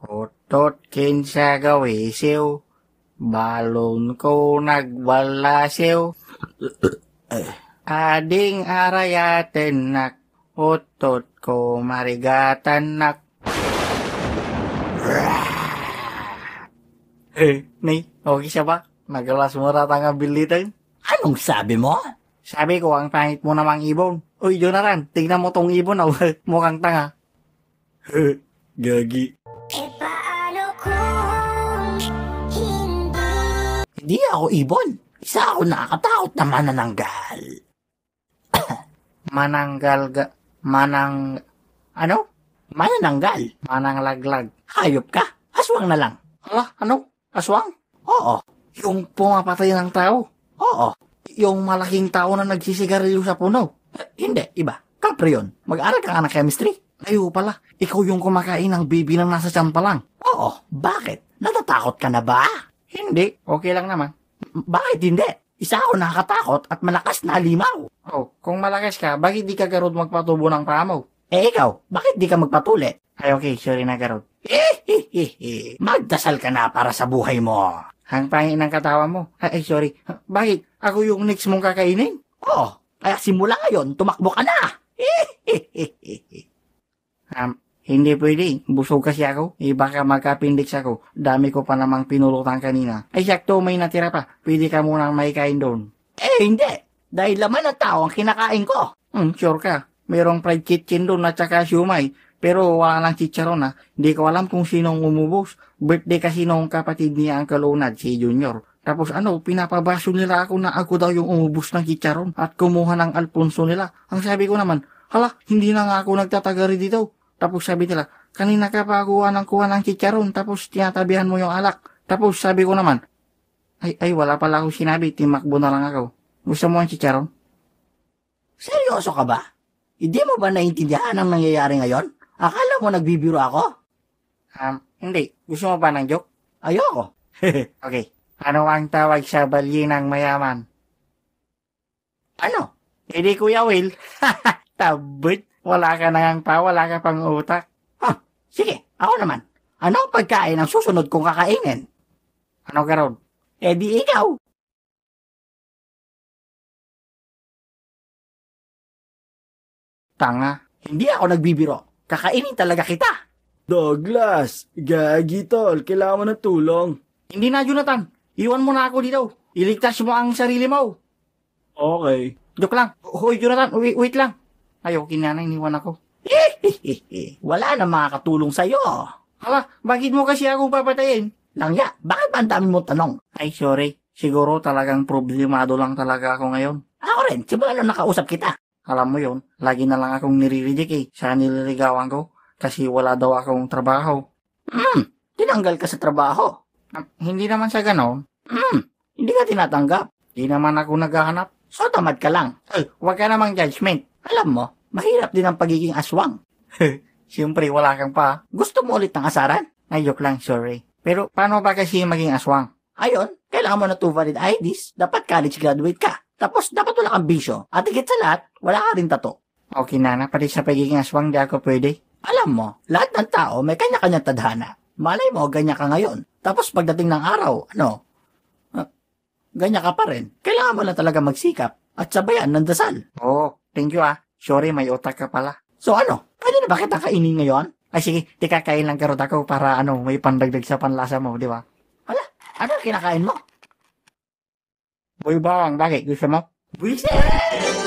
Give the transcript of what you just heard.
Utot kinsa gawisiw, balon ko nagbalasiw. Ading arayaten nak, utot ko marigatan nak. Eh, nih, okay siya ba? Nagalas mo ratang ang bilitan. Anong sabi mo? Sabi ko, ang pangit mo namang ibon. Uy, Jonathan, tingnan mo tong ibon. Oh. Mukhang tanga. Gagi. Hindi ako ibon. Isa ako nakakatakot na manananggal. mananggal ga... Manang... Ano? Manananggal. Mananglaglag. Hayop ka. Aswang na lang. Hala, ano? Aswang? Oo. Yung pumapatay ng tao? Oo. Yung malaking tao na nagsisigarilyo sa puno? Eh, hindi, iba. Caprion, mag-aral ka nga ng chemistry. Layo pala, ikaw yung kumakain ng baby na nasa tiyan pa lang. Oo, bakit? Natatakot ka na ba? Hindi, okay lang naman. Bakit hindi? Isa ako nakakatakot at malakas na limaw. Oh, kung malakas ka, bakit di ka garod magpatubo ng paa Eh ikaw, bakit di ka magpatuli? Ay okay, sorry na garod. Eh, Magdasal ka na para sa buhay mo. Ang pangit ng katawa mo. Ay, sorry. Bakit? Ako yung next mong kakainin? Oo. Oh, kaya simula ngayon, tumakbo ka na. Eh, Um, hindi pwede. Busog kasi ako. Eh baka magkapindex ako. Dami ko pa namang pinulutan kanina. Ay sakto may natira pa. Pwede ka munang may kain doon. Eh hindi. Dahil laman ng tao ang kinakain ko. Hmm, sure ka. Merong fried chicken doon at saka siumay. Pero wala lang chicharon ha. Ah. Hindi ko alam kung sinong umubos. Birthday kasi noong kapatid niya ang Onad, si Junior. Tapos ano, pinapabaso nila ako na ako daw yung umubos ng chicharon at kumuha ng Alfonso nila. Ang sabi ko naman, hala, hindi na nga ako nagtatagari dito. Tapos sabi nila, kanina ka pa kuha ng kuha ng chicharon, tapos tinatabihan mo yung alak. Tapos sabi ko naman, ay, ay, wala pala akong sinabi, timakbo na lang ako. Gusto mo ang chicharon? Seryoso ka ba? Hindi mo ba naintindihan ang nangyayari ngayon? Akala mo nagbibiro ako? Um, hindi. Gusto mo ba ng joke? Ayoko. okay. Ano ang tawag sa balinang mayaman? Ano? Hindi, Kuya Will. Tabot. Wala ka na ngang pa, wala ka pang utak. Ha, huh, sige, ako naman. Ano ang pagkain ang susunod kong kakainin? Ano ka Rob? Eh di ikaw. Tanga, hindi ako nagbibiro. Kakainin talaga kita. Douglas, gagi tol, kailangan mo ng tulong. Hindi na, Jonathan. Iwan mo na ako dito. Iligtas mo ang sarili mo. Okay. Joke lang. Hoy, Jonathan, wait, wait lang. Ayaw kinanay, iniwan ako. Wala na makakatulong sa'yo. Hala, bakit mo kasi ako papatayin? Langya, bakit ba ang dami mo tanong? Ay, sorry. Siguro talagang problemado lang talaga ako ngayon. Ako rin, simula nung nakausap kita. Alam mo yon, lagi na lang akong niriridik eh. Siya nililigawan ko kasi wala daw akong trabaho. Hmm, tinanggal ka sa trabaho. Ah, hindi naman sa ganon. Hmm, hindi ka tinatanggap. Hindi naman ako naghahanap. So tamad ka lang. Ay, huwag ka namang judgment. Alam mo, mahirap din ang pagiging aswang. Siyempre, wala kang pa. Gusto mo ulit ng asaran? Ayok lang, sorry. Pero paano ba kasi maging aswang? Ayon, kailangan mo na two valid IDs, dapat college graduate ka. Tapos dapat wala kang bisyo. At higit sa lahat, wala ka rin tato. Okay na, pati sa pagiging aswang di ako pwede. Alam mo, lahat ng tao may kanya kanyang tadhana. Malay mo, ganyan ka ngayon. Tapos pagdating ng araw, ano, ah, ganyan ka pa rin. Kailangan mo lang talaga magsikap at sabayan ng dasal. Oo, oh, Thank you ah. Sorry, may utak ka pala. So ano? Pwede na ba kita kainin ngayon? Ay sige, di kakain lang karot ako para ano, may pandagdag sa panlasa mo, di ba? Hala, ano kinakain mo? Boy bang, bakit? Gusto mo? Buisit!